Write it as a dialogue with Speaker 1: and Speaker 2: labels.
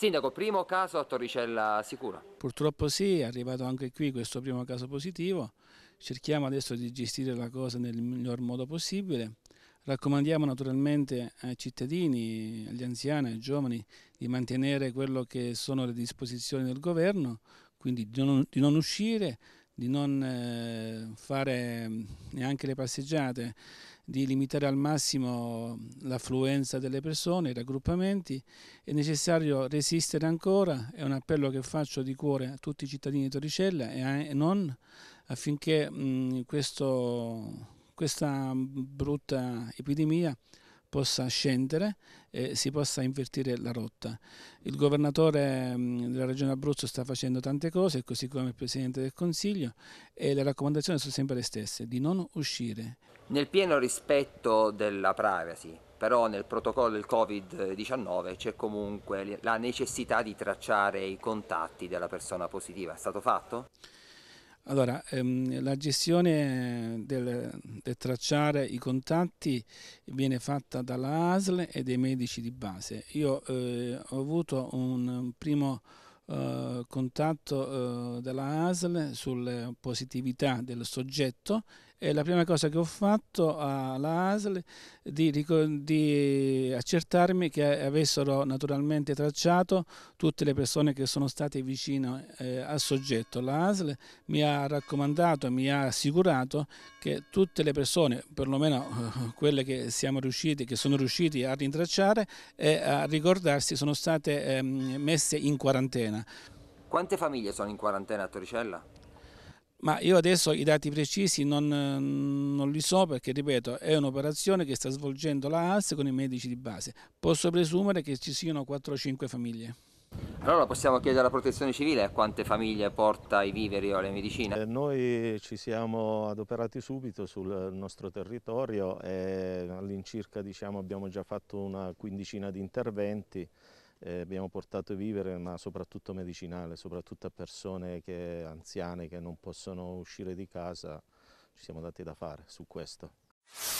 Speaker 1: Sindaco, primo caso a Torricella Sicura.
Speaker 2: Purtroppo sì, è arrivato anche qui questo primo caso positivo. Cerchiamo adesso di gestire la cosa nel miglior modo possibile. Raccomandiamo naturalmente ai cittadini, agli anziani, ai giovani di mantenere quello che sono le disposizioni del governo, quindi di non, di non uscire, di non eh, fare neanche le passeggiate, di limitare al massimo l'affluenza delle persone, i raggruppamenti, è necessario resistere ancora, è un appello che faccio di cuore a tutti i cittadini di Torricella e, non affinché mh, questo, questa brutta epidemia possa scendere e si possa invertire la rotta. Il governatore mm, della regione Abruzzo sta facendo tante cose, così come il Presidente del Consiglio, e le raccomandazioni sono sempre le stesse, di non uscire.
Speaker 1: Nel pieno rispetto della privacy, però nel protocollo del Covid-19 c'è comunque la necessità di tracciare i contatti della persona positiva. È stato fatto?
Speaker 2: Allora, ehm, la gestione del, del, tracciare i contatti viene fatta dalla ASL e dai medici di base. Io eh, ho avuto un primo eh, contatto eh, dalla ASL sulla positività del soggetto eh, la prima cosa che ho fatto alla ASL è di, di accertarmi che avessero naturalmente tracciato tutte le persone che sono state vicino eh, al soggetto. La ASL mi ha raccomandato, mi ha assicurato che tutte le persone, perlomeno eh, quelle che siamo riusciti, che sono riusciti a rintracciare e a ricordarsi, sono state eh, messe in quarantena.
Speaker 1: Quante famiglie sono in quarantena a Torricella?
Speaker 2: ma io adesso i dati precisi non, non, li so perché, ripeto, è un'operazione che sta svolgendo la AS con i medici di base. Posso presumere che ci siano 4-5 o famiglie.
Speaker 1: Allora possiamo chiedere alla protezione civile a quante famiglie porta i viveri o le medicine? Eh,
Speaker 3: noi ci siamo adoperati subito sul nostro territorio e all'incirca diciamo, abbiamo già fatto una quindicina di interventi eh, abbiamo portato vivere, ma soprattutto medicinale, soprattutto a persone che, anziane che non possono uscire di casa, ci siamo dati da fare su questo.